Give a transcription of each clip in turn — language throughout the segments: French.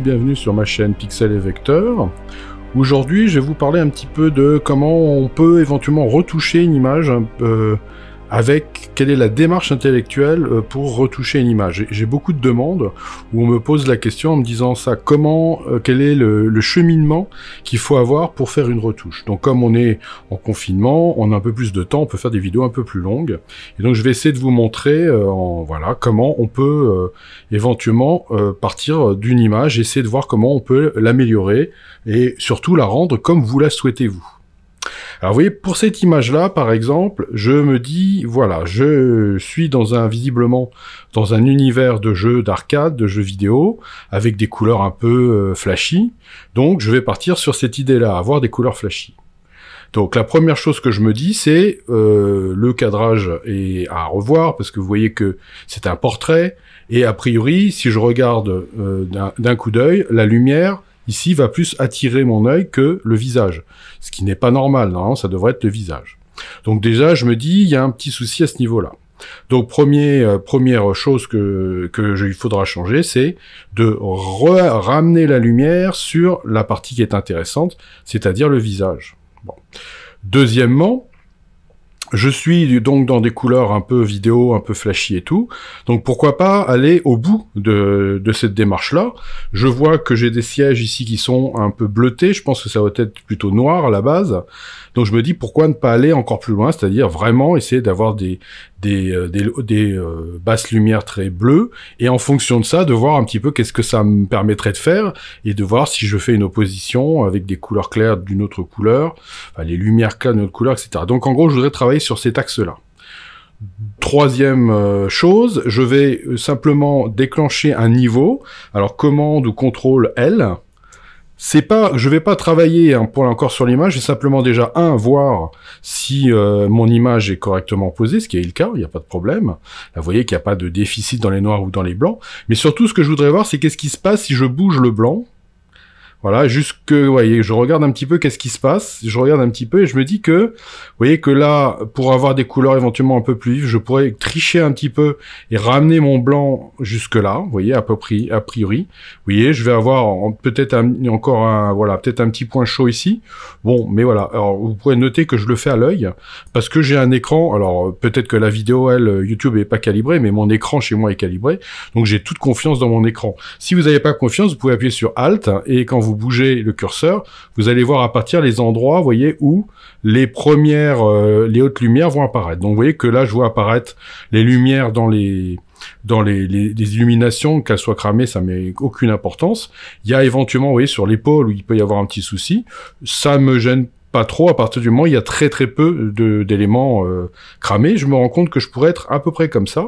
bienvenue sur ma chaîne Pixel et Vecteur. Aujourd'hui, je vais vous parler un petit peu de comment on peut éventuellement retoucher une image euh, avec quelle est la démarche intellectuelle euh, pour retoucher une image. J'ai beaucoup de demandes où on me pose la question en me disant ça, comment, euh, quel est le, cheminement qu'il faut avoir pour faire une retouche. Donc comme on est en confinement, on a un peu plus de temps, on peut faire des vidéos un peu plus longues. Et donc je vais essayer de vous montrer euh, voilà, comment on peut éventuellement partir d'une image, essayer de voir comment on peut l'améliorer et surtout la rendre comme vous la souhaitez vous. Alors ah vous voyez, pour cette image-là, par exemple, je me dis, voilà, je suis dans un, visiblement, dans un univers de jeux d'arcade, de jeux vidéo, avec des couleurs un peu euh, flashy. Donc je vais partir sur cette idée-là, avoir des couleurs flashy. Donc la première chose que je me dis, c'est euh, le cadrage est à revoir parce que vous voyez que c'est un portrait et a priori, si je regarde euh, d'un coup d'œil, la lumière Ici, va plus attirer mon œil que le visage, ce qui n'est pas normal, ça devrait être le visage. Donc déjà, je me dis, il y a un petit souci à ce niveau-là. Donc euh, première chose que, je, il faudra changer, c'est de ramener la lumière sur la partie qui est intéressante, c'est-à-dire le visage. Deuxièmement, je suis donc dans des couleurs un peu vidéo, un peu flashy et tout. Donc pourquoi pas aller au bout de, cette démarche-là. Je vois que j'ai des sièges ici qui sont un peu bleutés. Je pense que ça va être plutôt noir à la base. Donc je me dis pourquoi ne pas aller encore plus loin, c'est-à-dire vraiment essayer d'avoir des, des, euh, euh, basses lumières très bleues et en fonction de ça de voir un petit peu qu'est-ce que ça me permettrait de faire et de voir si je fais une opposition avec des couleurs claires d'une autre couleur, les lumières claires d'une autre couleur, etc. Donc en gros je voudrais travailler sur cet axe-là. Troisième euh, chose, je vais euh, simplement déclencher un niveau. Alors commande ou contrôle L. C'est pas, je vais pas travailler un hein, encore sur l'image. Je vais simplement déjà un voir si euh, mon image est correctement posée, ce qui est le cas. Il n'y a pas de problème. vous voyez qu'il n'y a pas de déficit dans les noirs ou dans les blancs. Mais surtout, ce que je voudrais voir, c'est qu'est-ce qui se passe si je bouge le blanc voilà, juste que, vous voyez, je regarde un petit peu qu'est-ce qui se passe, je regarde un petit peu et je me dis que, vous voyez que là, pour avoir des couleurs éventuellement un peu plus vives, je pourrais tricher un petit peu et ramener mon blanc jusque là, vous voyez, à peu près, a priori. Vous voyez, je vais avoir peut-être encore un, voilà, peut-être un petit point chaud ici. Bon, mais voilà. Alors, vous pourrez noter que je le fais à l'œil parce que j'ai un écran. Alors, peut-être que la vidéo, elle, YouTube est pas calibrée, mais mon écran chez moi est calibré. Donc, j'ai toute confiance dans mon écran. Si vous n'avez pas confiance, vous pouvez appuyer sur Alt et quand vous vous bougez le curseur, vous allez voir à partir les endroits, voyez, où les premières, euh, les hautes lumières vont apparaître. Donc vous voyez que là, je vois apparaître les lumières dans les dans les, illuminations, qu'elles soient cramées, ça n'a aucune importance. Il y a éventuellement, vous voyez, sur l'épaule où il peut y avoir un petit souci. Ça me gêne pas trop à partir du moment où il y a très très peu d'éléments euh, cramés. Je me rends compte que je pourrais être à peu près comme ça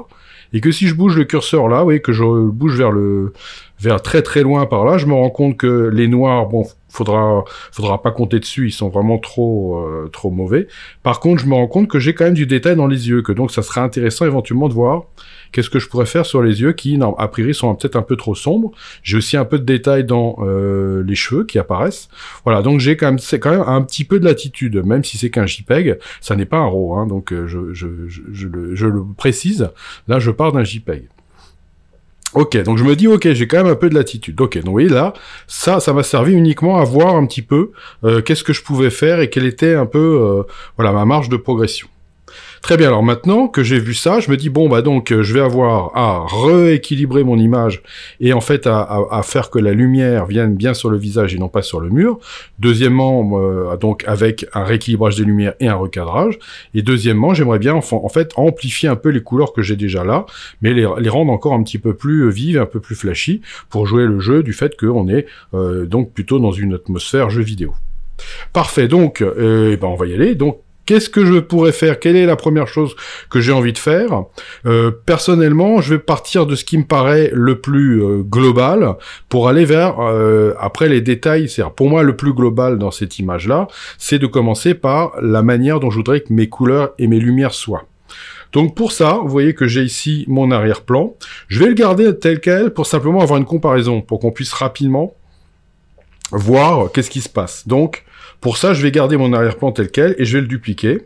et que si je bouge le curseur là, oui, que je bouge vers le vers très très loin par là, je me rends compte que les noirs, bon, faudra faudra pas compter dessus, ils sont vraiment trop euh, trop mauvais. Par contre, je me rends compte que j'ai quand même du détail dans les yeux, que donc ça serait intéressant éventuellement de voir Qu'est-ce que je pourrais faire sur les yeux qui, non, a priori, sont peut-être un peu trop sombres J'ai aussi un peu de détails dans euh, les cheveux qui apparaissent. Voilà, donc j'ai quand même, c'est quand même un petit peu de latitude, même si c'est qu'un JPEG, ça n'est pas un RAW, hein, donc euh, je, le, précise. Là, je pars d'un JPEG. Ok, donc je me dis, ok, j'ai quand même un peu de latitude. Ok, donc vous là, ça, ça m'a servi uniquement à voir un petit peu euh, qu'est-ce que je pouvais faire et quelle était un peu, voilà, ma marge de progression. Très bien, alors maintenant que j'ai vu ça, je me dis, bon, bah donc, euh, je vais avoir à rééquilibrer mon image et en fait à, faire que la lumière vienne bien sur le visage et non pas sur le mur. Deuxièmement, euh, donc, avec un rééquilibrage des lumières et un recadrage. Et deuxièmement, j'aimerais bien, en, fait, amplifier un peu les couleurs que j'ai déjà là, mais les, rendre encore un petit peu plus euh, vives, un peu plus flashy, pour jouer le jeu du fait qu'on est donc plutôt dans une atmosphère jeu vidéo. Parfait, donc, eh ben on va y aller. Donc, Qu'est-ce que je pourrais faire Quelle est la première chose que j'ai envie de faire euh, Personnellement, je vais partir de ce qui me paraît le plus euh, global pour aller vers euh, après les détails. cest pour moi le plus global dans cette image-là, c'est de commencer par la manière dont je voudrais que mes couleurs et mes lumières soient. Donc pour ça, vous voyez que j'ai ici mon arrière-plan. Je vais le garder tel quel pour simplement avoir une comparaison, pour qu'on puisse rapidement voir qu'est-ce qui se passe. Donc pour ça, je vais garder mon arrière-plan tel quel et je vais le dupliquer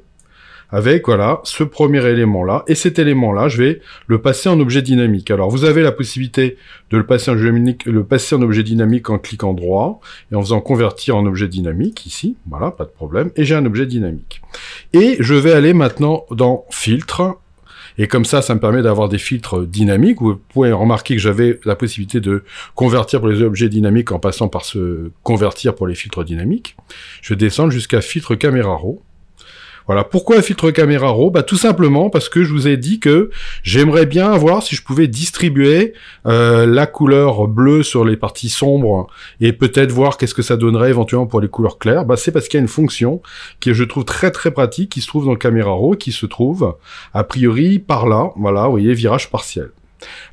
avec voilà ce premier élément là et cet élément là je vais le passer en objet dynamique alors vous avez la possibilité de le passer en objet dynamique, le passer en objet dynamique en cliquant droit et en faisant convertir en objet dynamique ici voilà pas de problème et j'ai un objet dynamique et je vais aller maintenant dans filtre et comme ça, ça me permet d'avoir des filtres dynamiques. Vous pouvez remarquer que j'avais la possibilité de convertir pour les objets dynamiques en passant par ce convertir pour les filtres dynamiques. Je descends jusqu'à filtre caméra voilà. Pourquoi filtre caméra RAW Bah tout simplement parce que je vous ai dit que j'aimerais bien voir si je pouvais distribuer euh, la couleur bleue sur les parties sombres et peut-être voir qu'est-ce que ça donnerait éventuellement pour les couleurs claires. Bah c'est parce qu'il y a une fonction qui je trouve très très pratique qui se trouve dans le caméra RAW qui se trouve a priori par là. Voilà, vous voyez virage partiel.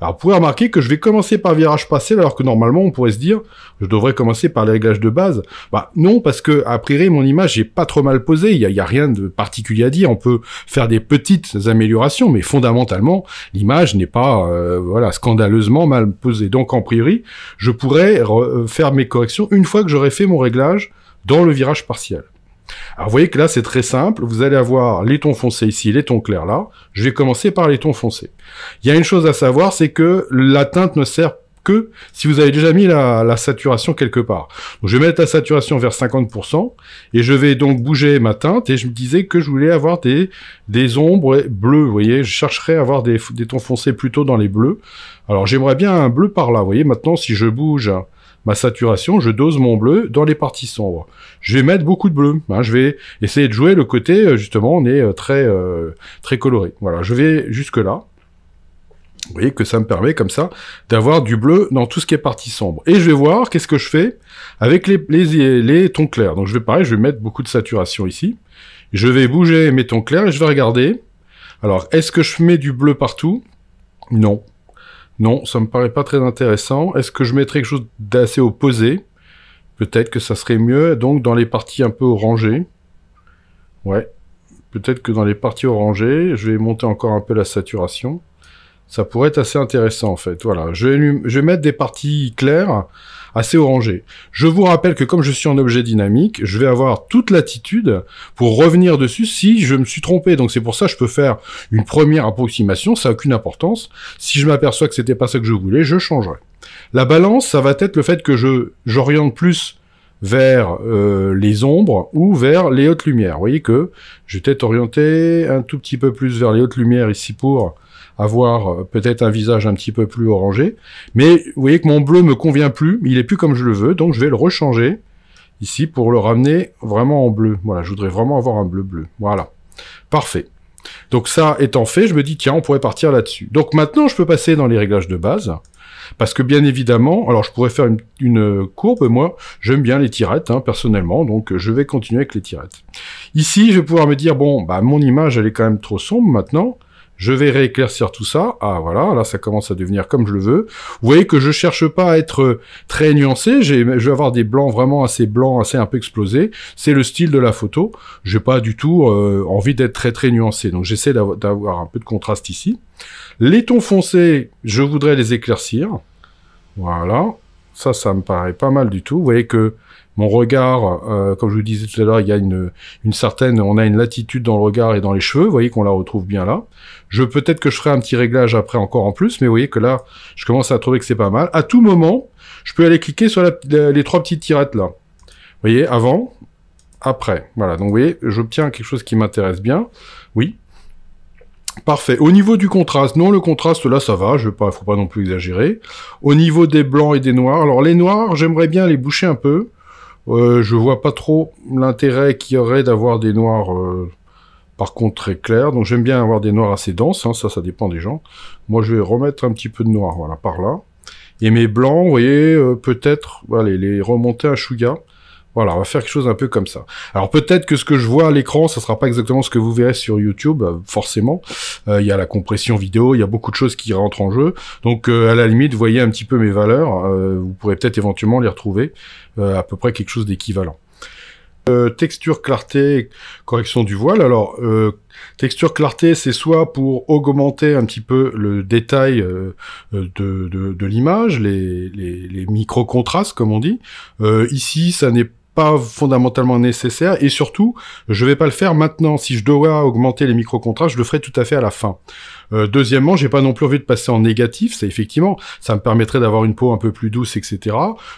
Alors, vous pouvez remarquer que je vais commencer par virage passé, alors que normalement, on pourrait se dire, je devrais commencer par les réglages de base. Bah, non, parce que, a priori, mon image n'est pas trop mal posée, il n'y a, rien de particulier à dire, on peut faire des petites améliorations, mais fondamentalement, l'image n'est pas, euh, voilà, scandaleusement mal posée. Donc, en priori, je pourrais euh, faire mes corrections une fois que j'aurai fait mon réglage dans le virage partiel. Alors vous voyez que là c'est très simple, vous allez avoir les tons foncés ici, les tons clairs là. Je vais commencer par les tons foncés. Il y a une chose à savoir, c'est que la teinte ne sert que si vous avez déjà mis la, saturation quelque part. Donc je vais mettre la saturation vers 50% et je vais donc bouger ma teinte et je me disais que je voulais avoir des, ombres bleues, vous voyez, je chercherais à avoir des, des tons foncés plutôt dans les bleus. Alors j'aimerais bien un bleu par là, vous voyez, maintenant si je bouge ma saturation, je dose mon bleu dans les parties sombres. Je vais mettre beaucoup de bleu. Hein, je vais essayer de jouer le côté, euh, justement, on est euh, très, euh, très coloré. Voilà, je vais jusque-là. Vous voyez que ça me permet comme ça d'avoir du bleu dans tout ce qui est partie sombre. Et je vais voir qu'est-ce que je fais avec les, les, les tons clairs. Donc je vais pareil, je vais mettre beaucoup de saturation ici. Je vais bouger mes tons clairs et je vais regarder. Alors, est-ce que je mets du bleu partout Non. Non, ça me paraît pas très intéressant. Est-ce que je mettrais quelque chose d'assez opposé Peut-être que ça serait mieux, donc, dans les parties un peu orangées. Ouais. Peut-être que dans les parties orangées, je vais monter encore un peu la saturation. Ça pourrait être assez intéressant, en fait. Voilà. je vais mettre des parties claires assez orangé. Je vous rappelle que comme je suis en objet dynamique, je vais avoir toute l'attitude pour revenir dessus si je me suis trompé. Donc c'est pour ça que je peux faire une première approximation, ça n'a aucune importance. Si je m'aperçois que c'était pas ça que je voulais, je changerai. La balance, ça va être le fait que je j'oriente plus vers euh, les ombres ou vers les hautes lumières. Vous voyez que je vais peut-être orienter un tout petit peu plus vers les hautes lumières ici pour avoir euh, peut-être un visage un petit peu plus orangé. Mais vous voyez que mon bleu me convient plus, il est plus comme je le veux, donc je vais le rechanger ici pour le ramener vraiment en bleu. Voilà, je voudrais vraiment avoir un bleu bleu. Voilà. Parfait. Donc ça étant fait, je me dis, tiens, on pourrait partir là-dessus. Donc maintenant, je peux passer dans les réglages de base, parce que bien évidemment, alors je pourrais faire une, courbe, moi, j'aime bien les tirettes, hein, personnellement, donc je vais continuer avec les tirettes. Ici, je vais pouvoir me dire, bon, bah, mon image, elle est quand même trop sombre maintenant, je vais rééclaircir tout ça. Ah voilà, là ça commence à devenir comme je le veux. Vous voyez que je cherche pas à être euh, très nuancé, je vais avoir des blancs vraiment assez blancs, assez un peu explosés. C'est le style de la photo. n'ai pas du tout euh, envie d'être très très nuancé. Donc j'essaie d'avoir un peu de contraste ici. Les tons foncés, je voudrais les éclaircir. Voilà. Ça, ça me paraît pas mal du tout. Vous voyez que mon regard, euh, comme je vous disais tout à l'heure, il y a une, certaine, on a une latitude dans le regard et dans les cheveux. Vous voyez qu'on la retrouve bien là. Je peut-être que je ferai un petit réglage après encore en plus, mais vous voyez que là, je commence à trouver que c'est pas mal. À tout moment, je peux aller cliquer sur les trois petites tirettes là. Vous voyez, avant, après. Voilà. Donc vous voyez, j'obtiens quelque chose qui m'intéresse bien. Oui. Parfait. Au niveau du contraste, non, le contraste, là, ça va, je ne faut pas non plus exagérer. Au niveau des blancs et des noirs, alors les noirs, j'aimerais bien les boucher un peu. Euh, je vois pas trop l'intérêt qu'il y aurait d'avoir des noirs, euh, par contre, très clairs. Donc j'aime bien avoir des noirs assez denses, hein, ça, ça dépend des gens. Moi, je vais remettre un petit peu de noir, voilà, par là. Et mes blancs, vous voyez, euh, peut-être, allez, les remonter à Chouga. Voilà, on va faire quelque chose un peu comme ça. Alors peut-être que ce que je vois à l'écran, ça sera pas exactement ce que vous verrez sur YouTube, euh, forcément. Euh, il y a la compression vidéo, il y a beaucoup de choses qui rentrent en jeu. Donc euh, à la limite, voyez un petit peu mes valeurs. vous pourrez peut-être éventuellement les retrouver à peu près quelque chose d'équivalent. texture clarté correction du voile alors texture clarté c'est soit pour augmenter un petit peu le détail de, l'image les, les, les micro contrastes comme on dit ici ça n'est pas fondamentalement nécessaire et surtout je vais pas le faire maintenant si je dois augmenter les micro je le ferai tout à fait à la fin euh, deuxièmement j'ai pas non plus envie de passer en négatif C'est effectivement ça me permettrait d'avoir une peau un peu plus douce etc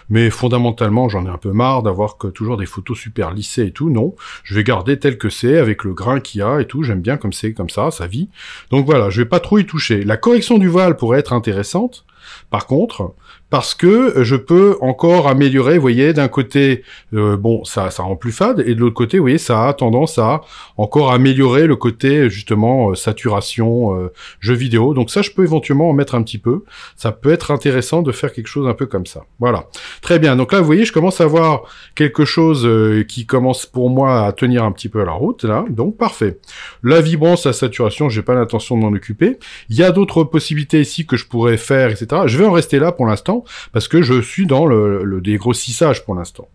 mais fondamentalement j'en ai un peu marre d'avoir que toujours des photos super lissées et tout non je vais garder tel que c'est avec le grain qu'il y a et tout j'aime bien comme c'est comme ça ça vit donc voilà je vais pas trop y toucher la correction du voile pourrait être intéressante par contre, parce que je peux encore améliorer, vous voyez, d'un côté, euh, bon, ça, ça rend plus fade, et de l'autre côté, vous voyez, ça a tendance à encore améliorer le côté, justement, euh, saturation, euh, jeu vidéo. Donc ça, je peux éventuellement en mettre un petit peu. Ça peut être intéressant de faire quelque chose un peu comme ça. Voilà. Très bien. Donc là, vous voyez, je commence à avoir quelque chose qui commence pour moi à tenir un petit peu à la route, là. Donc, parfait. La vibrance, la saturation, j'ai pas l'intention de m'en occuper. Il y a d'autres possibilités ici que je pourrais faire, etc. Je vais en rester là pour l'instant parce que je suis dans le, dégrossissage pour l'instant.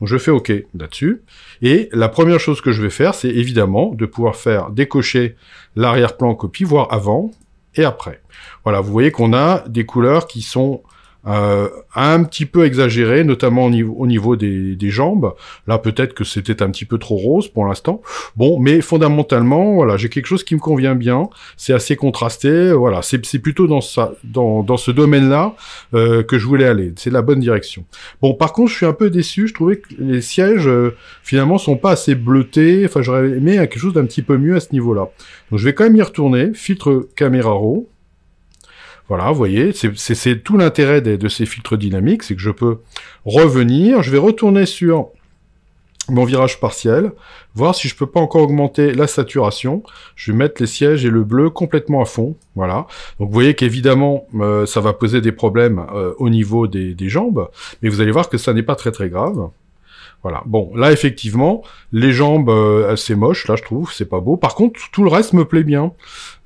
Donc je fais OK là-dessus. Et la première chose que je vais faire, c'est évidemment de pouvoir faire décocher l'arrière-plan copie, voire avant et après. Voilà, vous voyez qu'on a des couleurs qui sont euh, un petit peu exagéré, notamment au niveau, des, jambes. Là, peut-être que c'était un petit peu trop rose pour l'instant. Bon, mais fondamentalement, voilà, j'ai quelque chose qui me convient bien. C'est assez contrasté. Voilà, c'est plutôt dans, ce domaine-là euh, que je voulais aller. C'est la bonne direction. Bon, par contre, je suis un peu déçu. Je trouvais que les sièges, euh, finalement, sont pas assez bleutés. Enfin, j'aurais aimé quelque chose d'un petit peu mieux à ce niveau-là. Donc, je vais quand même y retourner. Filtre caméra raw. Voilà, vous voyez, c'est tout l'intérêt de, ces filtres dynamiques, c'est que je peux revenir, je vais retourner sur mon virage partiel, voir si je peux pas encore augmenter la saturation. Je vais mettre les sièges et le bleu complètement à fond, voilà. Donc vous voyez qu'évidemment, euh, ça va poser des problèmes euh, au niveau des, des jambes, mais vous allez voir que ça n'est pas très très grave. Voilà. Bon, là effectivement, les jambes euh, assez moches, là je trouve, c'est pas beau. Par contre, tout le reste me plaît bien.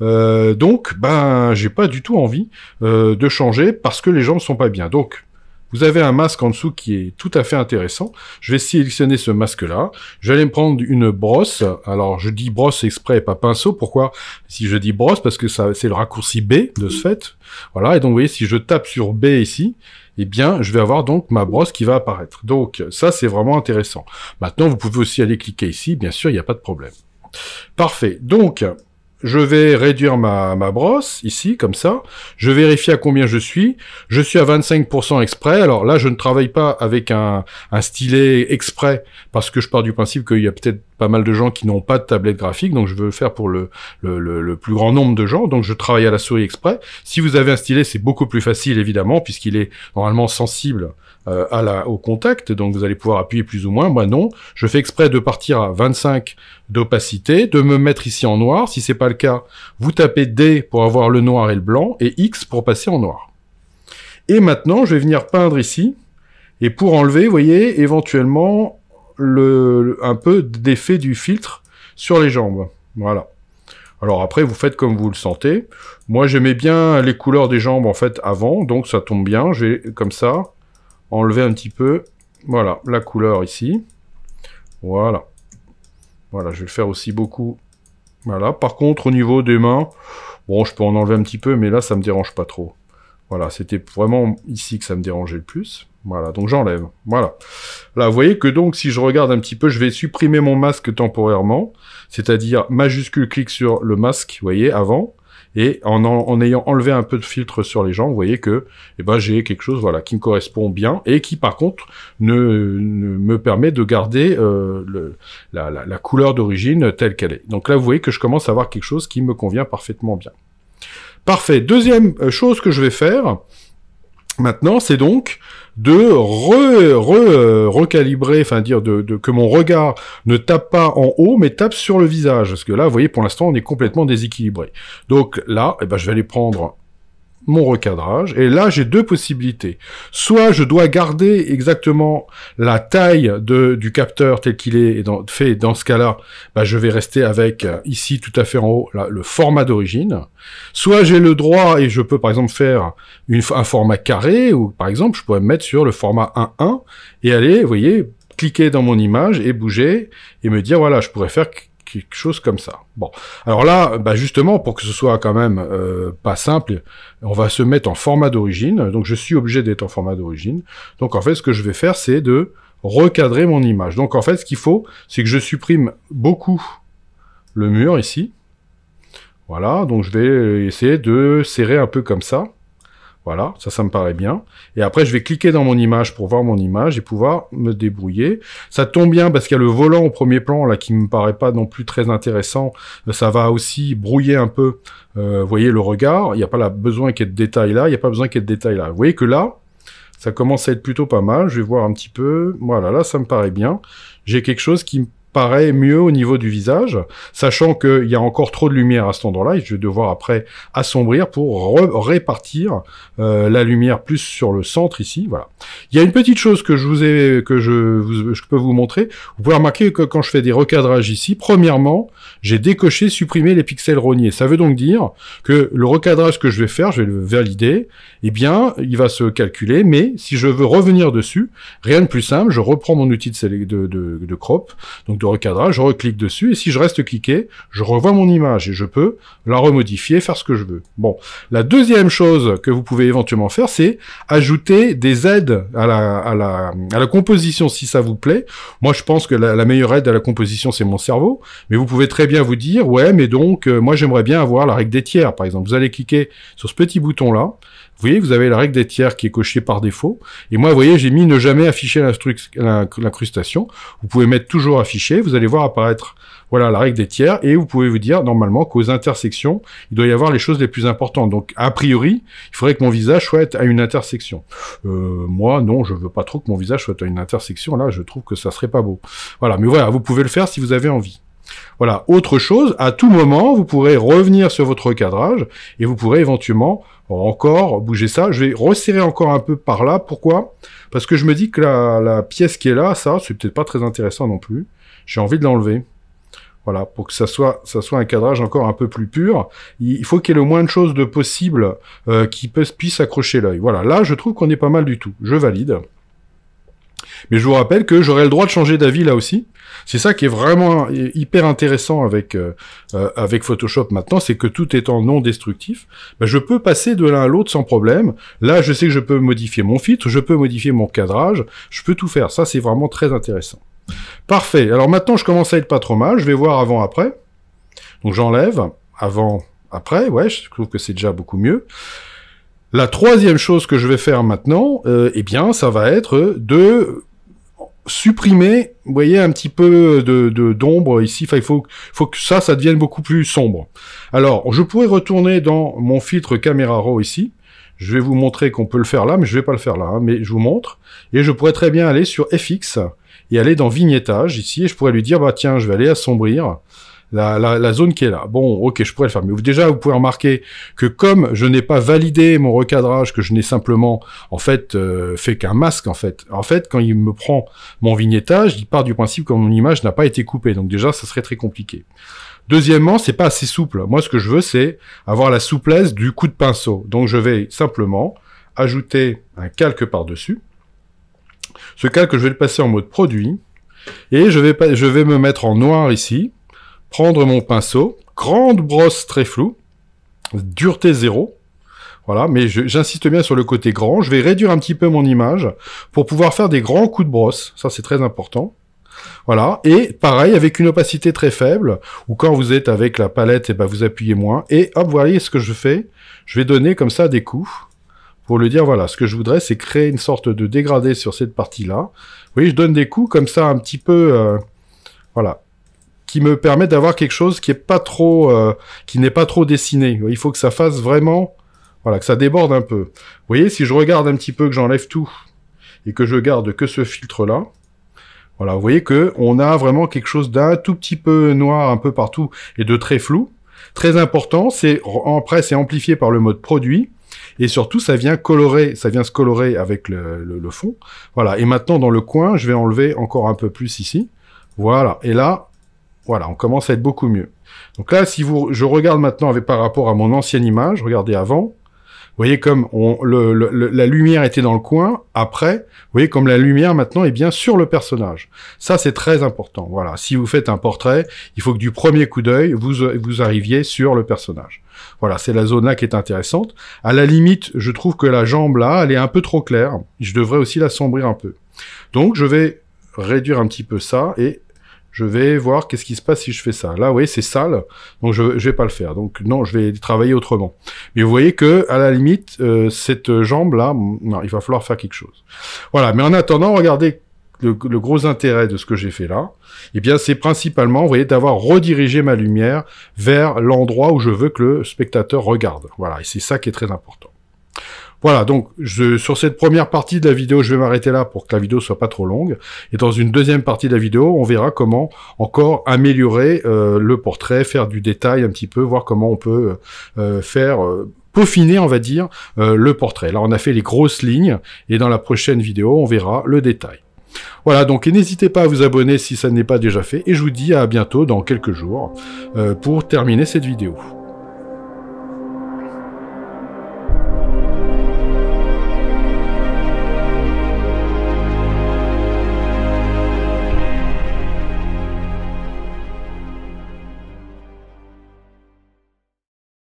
Euh, donc, ben, j'ai pas du tout envie euh, de changer parce que les jambes sont pas bien. Donc, vous avez un masque en dessous qui est tout à fait intéressant. Je vais sélectionner ce masque-là. Je vais aller me prendre une brosse. Alors, je dis brosse exprès et pas pinceau. Pourquoi Si je dis brosse, parce que ça, c'est le raccourci B de ce fait. Voilà. Et donc, vous voyez, si je tape sur B ici, eh bien, je vais avoir donc ma brosse qui va apparaître. Donc, ça, c'est vraiment intéressant. Maintenant, vous pouvez aussi aller cliquer ici. Bien sûr, il n'y a pas de problème. Parfait. Donc, je vais réduire ma, brosse, ici, comme ça. Je vérifie à combien je suis. Je suis à 25% exprès. Alors là, je ne travaille pas avec un, un stylet exprès, parce que je pars du principe qu'il y a peut-être pas mal de gens qui n'ont pas de tablette graphique, donc je veux faire pour le, le, plus grand nombre de gens, donc je travaille à la souris exprès. Si vous avez un stylet, c'est beaucoup plus facile évidemment, puisqu'il est normalement sensible euh, à la, au contact, donc vous allez pouvoir appuyer plus ou moins. Moi non, je fais exprès de partir à 25 d'opacité, de me mettre ici en noir. Si c'est pas le cas, vous tapez D pour avoir le noir et le blanc, et X pour passer en noir. Et maintenant, je vais venir peindre ici. Et pour enlever, vous voyez, éventuellement, un peu d'effet du filtre sur les jambes. Voilà. Alors après, vous faites comme vous le sentez. Moi, j'aimais bien les couleurs des jambes, en fait, avant, donc ça tombe bien. Je vais, comme ça, enlever un petit peu, voilà, la couleur ici. Voilà. Voilà, je vais le faire aussi beaucoup. Voilà. Par contre, au niveau des mains, bon, je peux en enlever un petit peu, mais là, ça ne me dérange pas trop. Voilà, c'était vraiment ici que ça me dérangeait le plus. Voilà, donc j'enlève. Voilà. Là, vous voyez que donc, si je regarde un petit peu, je vais supprimer mon masque temporairement, c'est-à-dire majuscule clic sur le masque, vous voyez, avant, et en, ayant enlevé un peu de filtre sur les gens, vous voyez que eh ben, j'ai quelque chose voilà, qui me correspond bien et qui, par contre, ne, me permet de garder euh, la, la couleur d'origine telle qu'elle est. Donc là, vous voyez que je commence à avoir quelque chose qui me convient parfaitement bien. Parfait. Deuxième euh, chose que je vais faire, Maintenant, c'est donc de re, recalibrer, enfin dire de, que mon regard ne tape pas en haut, mais tape sur le visage. Parce que là, vous voyez, pour l'instant, on est complètement déséquilibré. Donc là, eh ben, je vais aller prendre mon recadrage, et là j'ai deux possibilités. Soit je dois garder exactement la taille du capteur tel qu'il est dans, fait, dans ce cas-là, bah, je vais rester avec euh, ici tout à fait en haut le format d'origine. Soit j'ai le droit et je peux par exemple faire un format carré, ou par exemple je pourrais me mettre sur le format 1.1 et aller, vous voyez, cliquer dans mon image et bouger et me dire voilà, je pourrais faire quelque chose comme ça. Bon, alors là, bah, justement, pour que ce soit quand même euh, pas simple, on va se mettre en format d'origine. Donc je suis obligé d'être en format d'origine. Donc en fait, ce que je vais faire, c'est de recadrer mon image. Donc en fait, ce qu'il faut, c'est que je supprime beaucoup le mur ici. Voilà, donc je vais essayer de serrer un peu comme ça. Voilà, ça, ça me paraît bien. Et après, je vais cliquer dans mon image pour voir mon image et pouvoir me débrouiller. Ça tombe bien parce qu'il y a le volant au premier plan là qui me paraît pas non plus très intéressant. Euh, ça va aussi brouiller un peu, euh, vous voyez, le regard. Il n'y a pas besoin qu'il y ait de détails là. Il n'y a pas besoin qu'il y ait de détails là. Vous voyez que là, ça commence à être plutôt pas mal. Je vais voir un petit peu. Voilà, là, ça me paraît bien. J'ai quelque chose qui me paraît mieux au niveau du visage, sachant qu'il y a encore trop de lumière à ce endroit-là, et je vais devoir après assombrir pour répartir euh, la lumière plus sur le centre ici, voilà. Il y a une petite chose que je vous ai, que je, peux vous montrer. Vous pouvez remarquer que quand je fais des recadrages ici, premièrement, j'ai décoché, supprimer les pixels rognés. Ça veut donc dire que le recadrage que je vais faire, je vais le valider, eh bien, il va se calculer, mais si je veux revenir dessus, rien de plus simple, je reprends mon outil de, de, de, de crop, donc de recadrage, je reclique dessus, et si je reste cliqué, je revois mon image et je peux la remodifier, faire ce que je veux. Bon, la deuxième chose que vous pouvez éventuellement faire, c'est ajouter des aides à la, à, la, à la composition si ça vous plaît. Moi, je pense que la, meilleure aide à la composition, c'est mon cerveau, mais vous pouvez très bien vous dire, ouais, mais donc, euh, moi, j'aimerais bien avoir la règle des tiers, par exemple. Vous allez cliquer sur ce petit bouton-là, vous voyez, vous avez la règle des tiers qui est cochée par défaut. Et moi, vous voyez, j'ai mis ne jamais afficher l'incrustation. Vous pouvez mettre toujours afficher. Vous allez voir apparaître, voilà, la règle des tiers. Et vous pouvez vous dire, normalement, qu'aux intersections, il doit y avoir les choses les plus importantes. Donc, a priori, il faudrait que mon visage soit à une intersection. Euh, moi, non, je veux pas trop que mon visage soit à une intersection. Là, je trouve que ça serait pas beau. Voilà. Mais voilà, vous pouvez le faire si vous avez envie. Voilà. Autre chose, à tout moment, vous pourrez revenir sur votre cadrage et vous pourrez éventuellement encore bouger ça. Je vais resserrer encore un peu par là. Pourquoi Parce que je me dis que la, pièce qui est là, ça, c'est peut-être pas très intéressant non plus. J'ai envie de l'enlever. Voilà, pour que ça soit, ça soit un cadrage encore un peu plus pur, il faut qu'il y ait le moins de choses de possible euh, qui puisse accrocher l'œil. Voilà, là, je trouve qu'on est pas mal du tout. Je valide. Mais je vous rappelle que j'aurai le droit de changer d'avis là aussi. C'est ça qui est vraiment hyper intéressant avec euh, euh, avec Photoshop maintenant, c'est que tout étant non destructif, bah, je peux passer de l'un à l'autre sans problème. Là, je sais que je peux modifier mon filtre, je peux modifier mon cadrage, je peux tout faire. Ça, c'est vraiment très intéressant. Parfait. Alors maintenant, je commence à être pas trop mal. Je vais voir avant après. Donc j'enlève avant après. Ouais, je trouve que c'est déjà beaucoup mieux. La troisième chose que je vais faire maintenant, euh, eh bien, ça va être de supprimer, vous voyez, un petit peu de d'ombre ici. il faut, que ça, ça devienne beaucoup plus sombre. Alors, je pourrais retourner dans mon filtre caméra RAW ici. Je vais vous montrer qu'on peut le faire là, mais je vais pas le faire là. Hein. mais je vous montre. Et je pourrais très bien aller sur FX et aller dans vignettage ici. Et je pourrais lui dire, bah tiens, je vais aller assombrir la, zone qui est là. Bon, ok, je pourrais le faire. Mais déjà, vous pouvez remarquer que comme je n'ai pas validé mon recadrage, que je n'ai simplement en fait euh, fait qu'un masque en fait. En fait, quand il me prend mon vignettage, il part du principe que mon image n'a pas été coupée. Donc déjà, ça serait très compliqué. Deuxièmement, c'est pas assez souple. Moi, ce que je veux, c'est avoir la souplesse du coup de pinceau. Donc je vais simplement ajouter un calque par-dessus. Ce calque, je vais le passer en mode produit. Et je vais, je vais me mettre en noir ici prendre mon pinceau, grande brosse très floue, dureté zéro, voilà, mais j'insiste bien sur le côté grand. Je vais réduire un petit peu mon image pour pouvoir faire des grands coups de brosse. Ça, c'est très important. Voilà, et pareil, avec une opacité très faible, ou quand vous êtes avec la palette, et eh ben, vous appuyez moins. Et hop, voyez ce que je fais. Je vais donner comme ça des coups pour lui dire, voilà, ce que je voudrais, c'est créer une sorte de dégradé sur cette partie-là. Vous voyez, je donne des coups comme ça un petit peu... Euh, voilà, qui me permet d'avoir quelque chose qui est pas trop, euh, qui n'est pas trop dessiné. Il faut que ça fasse vraiment, voilà, que ça déborde un peu. Vous voyez, si je regarde un petit peu, que j'enlève tout et que je garde que ce filtre là, voilà, vous voyez que on a vraiment quelque chose d'un tout petit peu noir un peu partout et de très flou. Très important, c'est en presse c'est amplifié par le mode produit. Et surtout, ça vient colorer, ça vient se colorer avec le, le, fond. Voilà. Et maintenant, dans le coin, je vais enlever encore un peu plus ici. Voilà. Et là, voilà, on commence à être beaucoup mieux. Donc là, si vous, je regarde maintenant avec par rapport à mon ancienne image, regardez avant, vous voyez comme on, le, la lumière était dans le coin, après, vous voyez comme la lumière maintenant est bien sur le personnage. Ça, c'est très important. Voilà, si vous faites un portrait, il faut que du premier coup d'œil, vous, vous arriviez sur le personnage. Voilà, c'est la zone là qui est intéressante. À la limite, je trouve que la jambe là, elle est un peu trop claire. Je devrais aussi l'assombrir un peu. Donc, je vais réduire un petit peu ça et je vais voir qu'est-ce qui se passe si je fais ça. Là, vous voyez, c'est sale, donc je, ne vais pas le faire. Donc non, je vais travailler autrement. Mais vous voyez que, à la limite, euh, cette jambe-là, mm, non, il va falloir faire quelque chose. Voilà, mais en attendant, regardez le, le gros intérêt de ce que j'ai fait là. Eh bien, c'est principalement, vous voyez, d'avoir redirigé ma lumière vers l'endroit où je veux que le spectateur regarde. Voilà, et c'est ça qui est très important. Voilà, donc je, sur cette première partie de la vidéo, je vais m'arrêter là pour que la vidéo soit pas trop longue. Et dans une deuxième partie de la vidéo, on verra comment encore améliorer euh, le portrait, faire du détail un petit peu, voir comment on peut euh, euh, faire... peaufiner, on va dire, le portrait. Là, on a fait les grosses lignes, et dans la prochaine vidéo, on verra le détail. Voilà, donc n'hésitez pas à vous abonner si ça n'est pas déjà fait, et je vous dis à bientôt dans quelques jours pour terminer cette vidéo.